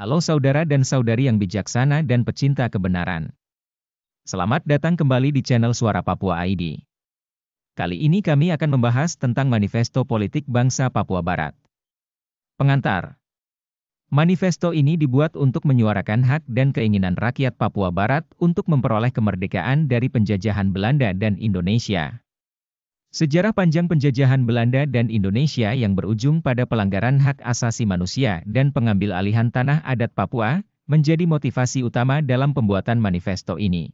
Halo saudara dan saudari yang bijaksana dan pecinta kebenaran. Selamat datang kembali di channel Suara Papua ID. Kali ini kami akan membahas tentang Manifesto Politik Bangsa Papua Barat. Pengantar Manifesto ini dibuat untuk menyuarakan hak dan keinginan rakyat Papua Barat untuk memperoleh kemerdekaan dari penjajahan Belanda dan Indonesia. Sejarah panjang penjajahan Belanda dan Indonesia yang berujung pada pelanggaran hak asasi manusia dan pengambil alihan tanah adat Papua menjadi motivasi utama dalam pembuatan manifesto ini.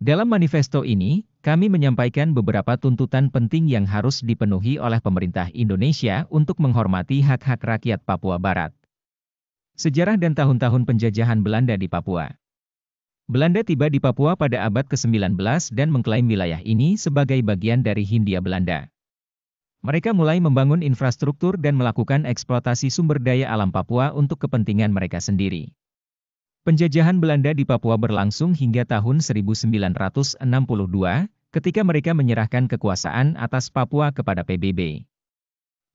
Dalam manifesto ini, kami menyampaikan beberapa tuntutan penting yang harus dipenuhi oleh pemerintah Indonesia untuk menghormati hak-hak rakyat Papua Barat. Sejarah dan tahun-tahun penjajahan Belanda di Papua Belanda tiba di Papua pada abad ke-19 dan mengklaim wilayah ini sebagai bagian dari Hindia Belanda. Mereka mulai membangun infrastruktur dan melakukan eksploitasi sumber daya alam Papua untuk kepentingan mereka sendiri. Penjajahan Belanda di Papua berlangsung hingga tahun 1962, ketika mereka menyerahkan kekuasaan atas Papua kepada PBB.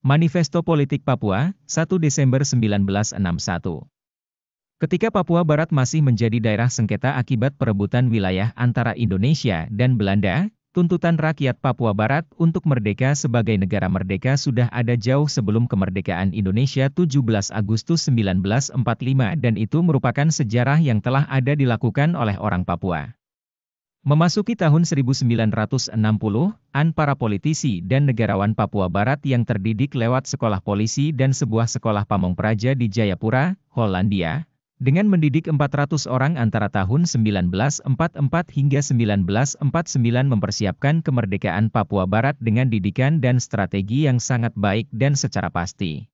Manifesto Politik Papua, 1 Desember 1961 Ketika Papua Barat masih menjadi daerah sengketa akibat perebutan wilayah antara Indonesia dan Belanda, tuntutan rakyat Papua Barat untuk merdeka sebagai negara merdeka sudah ada jauh sebelum kemerdekaan Indonesia 17 Agustus 1945 dan itu merupakan sejarah yang telah ada dilakukan oleh orang Papua. Memasuki tahun 1960-an para politisi dan negarawan Papua Barat yang terdidik lewat sekolah polisi dan sebuah sekolah pamong praja di Jayapura, Hollandia, dengan mendidik 400 orang antara tahun 1944 hingga 1949 mempersiapkan kemerdekaan Papua Barat dengan didikan dan strategi yang sangat baik dan secara pasti.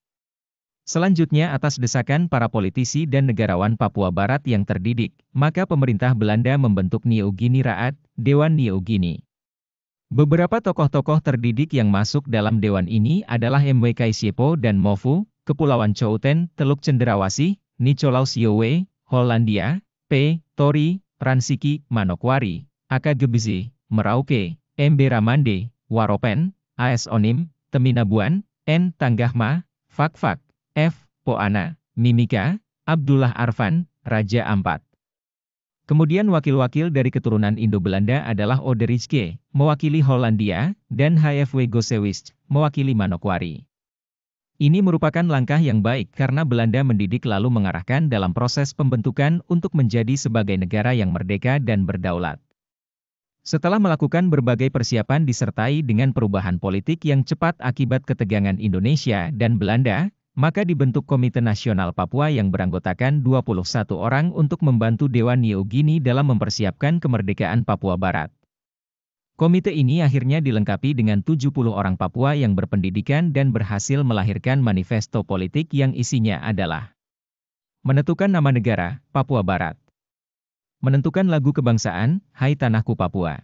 Selanjutnya atas desakan para politisi dan negarawan Papua Barat yang terdidik, maka pemerintah Belanda membentuk Niugini Raat, Raad, Dewan Niugini. Beberapa tokoh-tokoh terdidik yang masuk dalam dewan ini adalah MWK Siepo dan Mofu, Kepulauan Chouten, Teluk Cenderawasih, Nicolaus Jowe, Hollandia, P. Tori, Ransiki, Manokwari, Akagebizi, Merauke, Emberamande, Waropen, AS Onim, Teminabuan, N. Tanggahma, Fakfak, F. Poana, Mimika, Abdullah Arfan, Raja Ampat. Kemudian wakil-wakil dari keturunan Indo-Belanda adalah Oderiske, mewakili Hollandia, dan HFW Gosewist, mewakili Manokwari. Ini merupakan langkah yang baik karena Belanda mendidik lalu mengarahkan dalam proses pembentukan untuk menjadi sebagai negara yang merdeka dan berdaulat. Setelah melakukan berbagai persiapan disertai dengan perubahan politik yang cepat akibat ketegangan Indonesia dan Belanda, maka dibentuk Komite Nasional Papua yang beranggotakan 21 orang untuk membantu Dewan New Gini dalam mempersiapkan kemerdekaan Papua Barat. Komite ini akhirnya dilengkapi dengan 70 orang Papua yang berpendidikan dan berhasil melahirkan manifesto politik yang isinya adalah Menentukan nama negara, Papua Barat. Menentukan lagu kebangsaan, Hai Tanahku Papua.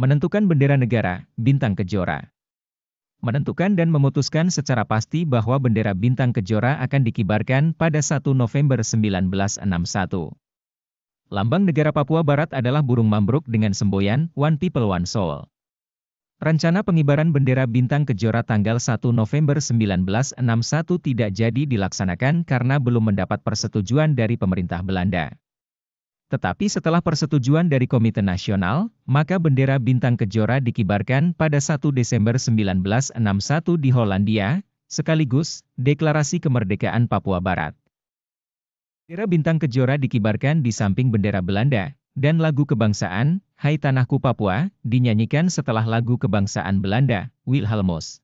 Menentukan bendera negara, Bintang Kejora. Menentukan dan memutuskan secara pasti bahwa bendera Bintang Kejora akan dikibarkan pada 1 November 1961. Lambang negara Papua Barat adalah burung mambruk dengan semboyan One People One Soul. Rencana pengibaran bendera bintang kejora tanggal 1 November 1961 tidak jadi dilaksanakan karena belum mendapat persetujuan dari pemerintah Belanda. Tetapi setelah persetujuan dari Komite Nasional, maka bendera bintang kejora dikibarkan pada 1 Desember 1961 di Hollandia, sekaligus deklarasi kemerdekaan Papua Barat. Bendera bintang kejora dikibarkan di samping bendera Belanda, dan lagu kebangsaan, Hai Tanahku Papua, dinyanyikan setelah lagu kebangsaan Belanda, Wilhelmus.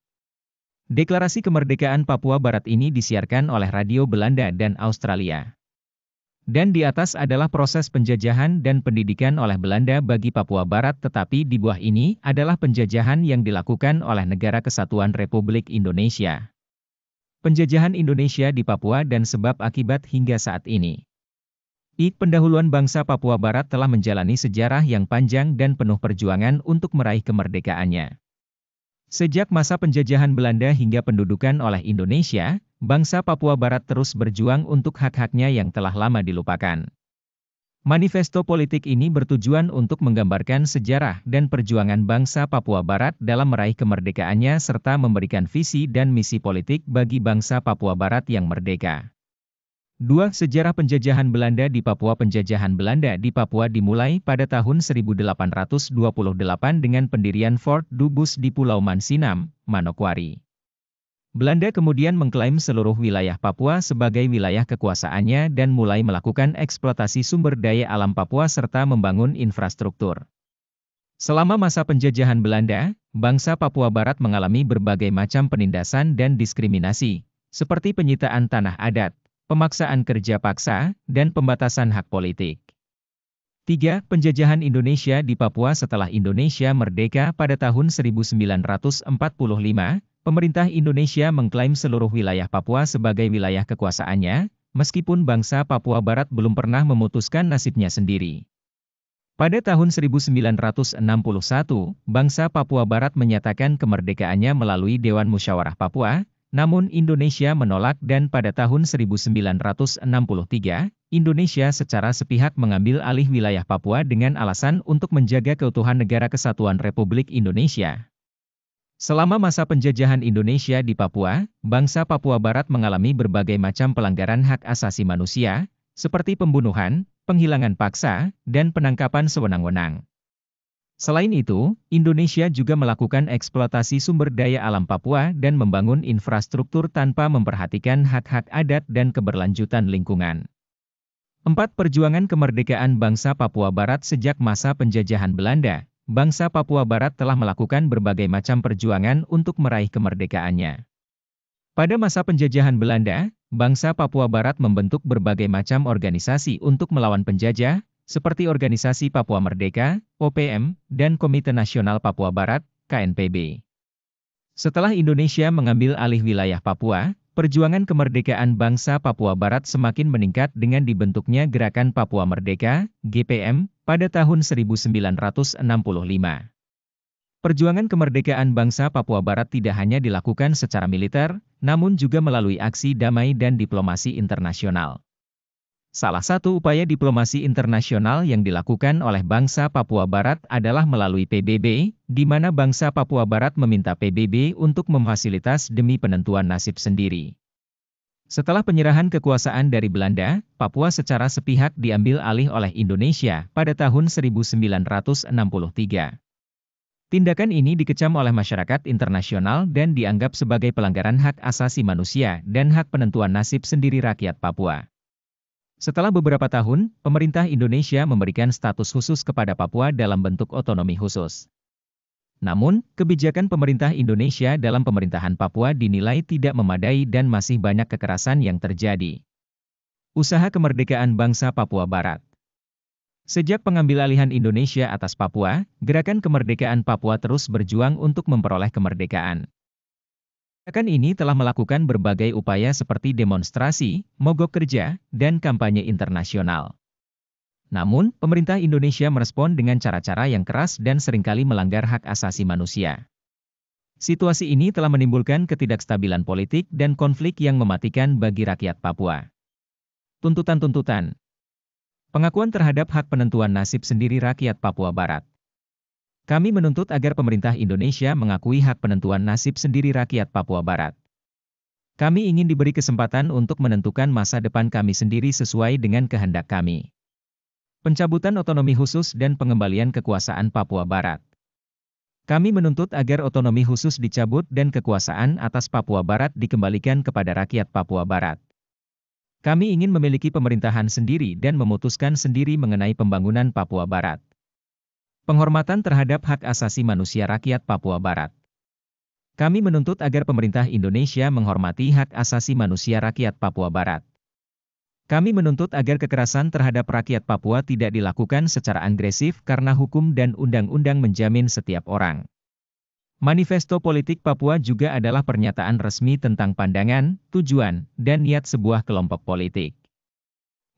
Deklarasi kemerdekaan Papua Barat ini disiarkan oleh radio Belanda dan Australia. Dan di atas adalah proses penjajahan dan pendidikan oleh Belanda bagi Papua Barat tetapi di buah ini adalah penjajahan yang dilakukan oleh Negara Kesatuan Republik Indonesia penjajahan Indonesia di Papua dan sebab akibat hingga saat ini. I. Pendahuluan bangsa Papua Barat telah menjalani sejarah yang panjang dan penuh perjuangan untuk meraih kemerdekaannya. Sejak masa penjajahan Belanda hingga pendudukan oleh Indonesia, bangsa Papua Barat terus berjuang untuk hak-haknya yang telah lama dilupakan. Manifesto politik ini bertujuan untuk menggambarkan sejarah dan perjuangan bangsa Papua Barat dalam meraih kemerdekaannya serta memberikan visi dan misi politik bagi bangsa Papua Barat yang merdeka. 2. Sejarah penjajahan Belanda di Papua Penjajahan Belanda di Papua dimulai pada tahun 1828 dengan pendirian Fort Dubus di Pulau Mansinam, Manokwari. Belanda kemudian mengklaim seluruh wilayah Papua sebagai wilayah kekuasaannya dan mulai melakukan eksploitasi sumber daya alam Papua serta membangun infrastruktur. Selama masa penjajahan Belanda, bangsa Papua Barat mengalami berbagai macam penindasan dan diskriminasi, seperti penyitaan tanah adat, pemaksaan kerja paksa, dan pembatasan hak politik. 3. Penjajahan Indonesia di Papua setelah Indonesia merdeka pada tahun 1945, Pemerintah Indonesia mengklaim seluruh wilayah Papua sebagai wilayah kekuasaannya, meskipun bangsa Papua Barat belum pernah memutuskan nasibnya sendiri. Pada tahun 1961, bangsa Papua Barat menyatakan kemerdekaannya melalui Dewan Musyawarah Papua, namun Indonesia menolak dan pada tahun 1963, Indonesia secara sepihak mengambil alih wilayah Papua dengan alasan untuk menjaga keutuhan negara kesatuan Republik Indonesia. Selama masa penjajahan Indonesia di Papua, bangsa Papua Barat mengalami berbagai macam pelanggaran hak asasi manusia, seperti pembunuhan, penghilangan paksa, dan penangkapan sewenang-wenang. Selain itu, Indonesia juga melakukan eksploitasi sumber daya alam Papua dan membangun infrastruktur tanpa memperhatikan hak-hak adat dan keberlanjutan lingkungan. Empat Perjuangan Kemerdekaan Bangsa Papua Barat Sejak Masa Penjajahan Belanda bangsa Papua Barat telah melakukan berbagai macam perjuangan untuk meraih kemerdekaannya. Pada masa penjajahan Belanda, bangsa Papua Barat membentuk berbagai macam organisasi untuk melawan penjajah, seperti Organisasi Papua Merdeka, OPM, dan Komite Nasional Papua Barat, KNPB. Setelah Indonesia mengambil alih wilayah Papua, Perjuangan kemerdekaan bangsa Papua Barat semakin meningkat dengan dibentuknya Gerakan Papua Merdeka (GPM) pada tahun 1965. Perjuangan kemerdekaan bangsa Papua Barat tidak hanya dilakukan secara militer, namun juga melalui aksi damai dan diplomasi internasional. Salah satu upaya diplomasi internasional yang dilakukan oleh bangsa Papua Barat adalah melalui PBB, di mana bangsa Papua Barat meminta PBB untuk memfasilitas demi penentuan nasib sendiri. Setelah penyerahan kekuasaan dari Belanda, Papua secara sepihak diambil alih oleh Indonesia pada tahun 1963. Tindakan ini dikecam oleh masyarakat internasional dan dianggap sebagai pelanggaran hak asasi manusia dan hak penentuan nasib sendiri rakyat Papua. Setelah beberapa tahun, pemerintah Indonesia memberikan status khusus kepada Papua dalam bentuk otonomi khusus. Namun, kebijakan pemerintah Indonesia dalam pemerintahan Papua dinilai tidak memadai dan masih banyak kekerasan yang terjadi. Usaha Kemerdekaan Bangsa Papua Barat Sejak pengambil alihan Indonesia atas Papua, gerakan kemerdekaan Papua terus berjuang untuk memperoleh kemerdekaan. Akan ini telah melakukan berbagai upaya seperti demonstrasi, mogok kerja, dan kampanye internasional. Namun, pemerintah Indonesia merespon dengan cara-cara yang keras dan seringkali melanggar hak asasi manusia. Situasi ini telah menimbulkan ketidakstabilan politik dan konflik yang mematikan bagi rakyat Papua. Tuntutan-tuntutan Pengakuan terhadap hak penentuan nasib sendiri rakyat Papua Barat kami menuntut agar pemerintah Indonesia mengakui hak penentuan nasib sendiri rakyat Papua Barat. Kami ingin diberi kesempatan untuk menentukan masa depan kami sendiri sesuai dengan kehendak kami. Pencabutan otonomi khusus dan pengembalian kekuasaan Papua Barat. Kami menuntut agar otonomi khusus dicabut dan kekuasaan atas Papua Barat dikembalikan kepada rakyat Papua Barat. Kami ingin memiliki pemerintahan sendiri dan memutuskan sendiri mengenai pembangunan Papua Barat. Penghormatan terhadap hak asasi manusia rakyat Papua Barat. Kami menuntut agar pemerintah Indonesia menghormati hak asasi manusia rakyat Papua Barat. Kami menuntut agar kekerasan terhadap rakyat Papua tidak dilakukan secara agresif karena hukum dan undang-undang menjamin setiap orang. Manifesto politik Papua juga adalah pernyataan resmi tentang pandangan, tujuan, dan niat sebuah kelompok politik.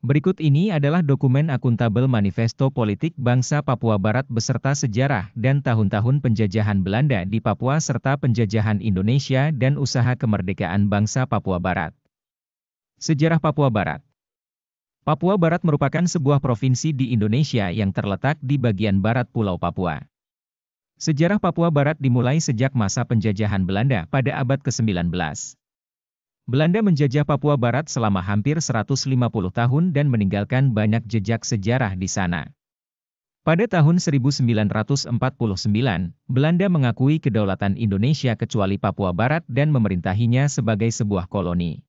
Berikut ini adalah dokumen akuntabel manifesto politik bangsa Papua Barat beserta sejarah dan tahun-tahun penjajahan Belanda di Papua serta penjajahan Indonesia dan usaha kemerdekaan bangsa Papua Barat. Sejarah Papua Barat Papua Barat merupakan sebuah provinsi di Indonesia yang terletak di bagian barat Pulau Papua. Sejarah Papua Barat dimulai sejak masa penjajahan Belanda pada abad ke-19. Belanda menjajah Papua Barat selama hampir 150 tahun dan meninggalkan banyak jejak sejarah di sana. Pada tahun 1949, Belanda mengakui kedaulatan Indonesia kecuali Papua Barat dan memerintahinya sebagai sebuah koloni.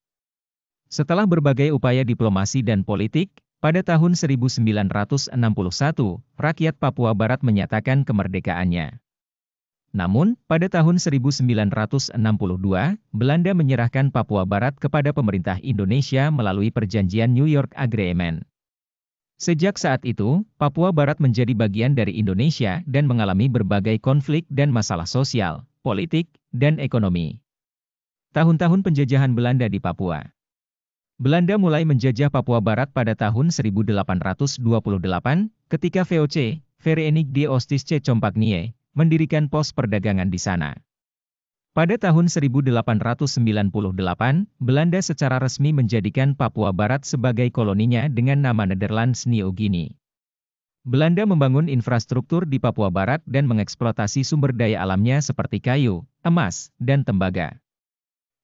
Setelah berbagai upaya diplomasi dan politik, pada tahun 1961, rakyat Papua Barat menyatakan kemerdekaannya. Namun, pada tahun 1962, Belanda menyerahkan Papua Barat kepada pemerintah Indonesia melalui perjanjian New York Agreement. Sejak saat itu, Papua Barat menjadi bagian dari Indonesia dan mengalami berbagai konflik dan masalah sosial, politik, dan ekonomi. Tahun-tahun penjajahan Belanda di Papua. Belanda mulai menjajah Papua Barat pada tahun 1828 ketika VOC, Verenigde Ostische Compagnie, mendirikan pos perdagangan di sana. Pada tahun 1898, Belanda secara resmi menjadikan Papua Barat sebagai koloninya dengan nama Netherlands New Guinea. Belanda membangun infrastruktur di Papua Barat dan mengeksploitasi sumber daya alamnya seperti kayu, emas, dan tembaga.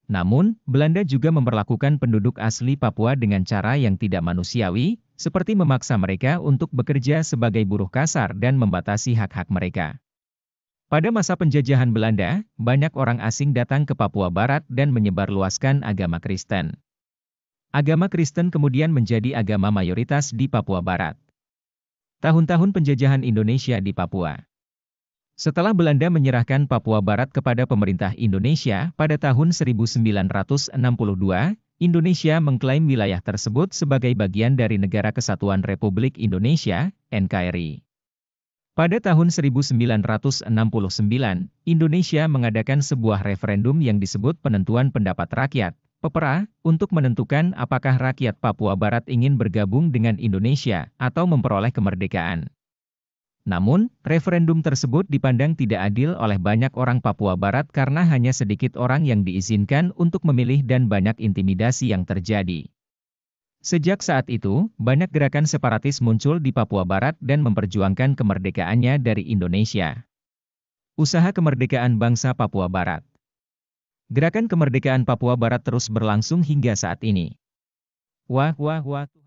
Namun, Belanda juga memperlakukan penduduk asli Papua dengan cara yang tidak manusiawi, seperti memaksa mereka untuk bekerja sebagai buruh kasar dan membatasi hak-hak mereka. Pada masa penjajahan Belanda, banyak orang asing datang ke Papua Barat dan menyebarluaskan agama Kristen. Agama Kristen kemudian menjadi agama mayoritas di Papua Barat. Tahun-tahun penjajahan Indonesia di Papua. Setelah Belanda menyerahkan Papua Barat kepada pemerintah Indonesia pada tahun 1962, Indonesia mengklaim wilayah tersebut sebagai bagian dari Negara Kesatuan Republik Indonesia, NKRI. Pada tahun 1969, Indonesia mengadakan sebuah referendum yang disebut penentuan pendapat rakyat, pepera, untuk menentukan apakah rakyat Papua Barat ingin bergabung dengan Indonesia atau memperoleh kemerdekaan. Namun, referendum tersebut dipandang tidak adil oleh banyak orang Papua Barat karena hanya sedikit orang yang diizinkan untuk memilih dan banyak intimidasi yang terjadi. Sejak saat itu, banyak gerakan separatis muncul di Papua Barat dan memperjuangkan kemerdekaannya dari Indonesia. Usaha Kemerdekaan Bangsa Papua Barat Gerakan kemerdekaan Papua Barat terus berlangsung hingga saat ini. Wah, wah, wah.